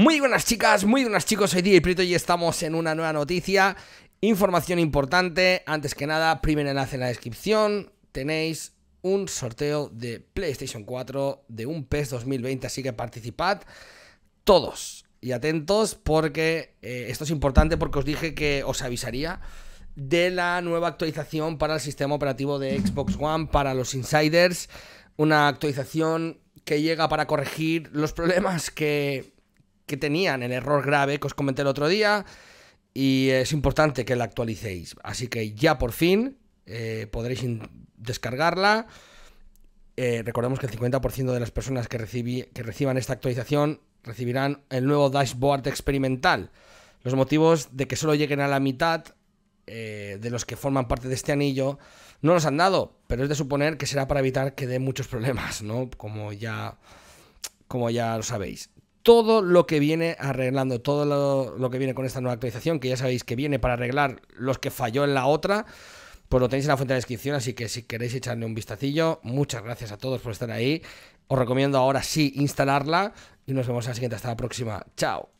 Muy buenas chicas, muy buenas chicos, soy DJ Prito y estamos en una nueva noticia. Información importante, antes que nada, primer enlace en la descripción, tenéis un sorteo de PlayStation 4 de un PES 2020, así que participad todos y atentos porque eh, esto es importante porque os dije que os avisaría de la nueva actualización para el sistema operativo de Xbox One para los insiders, una actualización que llega para corregir los problemas que que tenían el error grave que os comenté el otro día y es importante que la actualicéis. Así que ya por fin eh, podréis descargarla. Eh, recordemos que el 50% de las personas que, recibí, que reciban esta actualización recibirán el nuevo dashboard experimental. Los motivos de que solo lleguen a la mitad eh, de los que forman parte de este anillo no los han dado, pero es de suponer que será para evitar que dé muchos problemas, ¿no? Como ya, como ya lo sabéis todo lo que viene arreglando, todo lo, que viene con esta nueva actualización, que ya sabéis que viene para arreglar los que falló en la otra, pues lo tenéis en la fuente de descripción, así que si queréis echarle un vistacillo, muchas gracias a todos por estar ahí. Os recomiendo ahora sí instalarla y nos vemos en la siguiente. Hasta la próxima. Chao.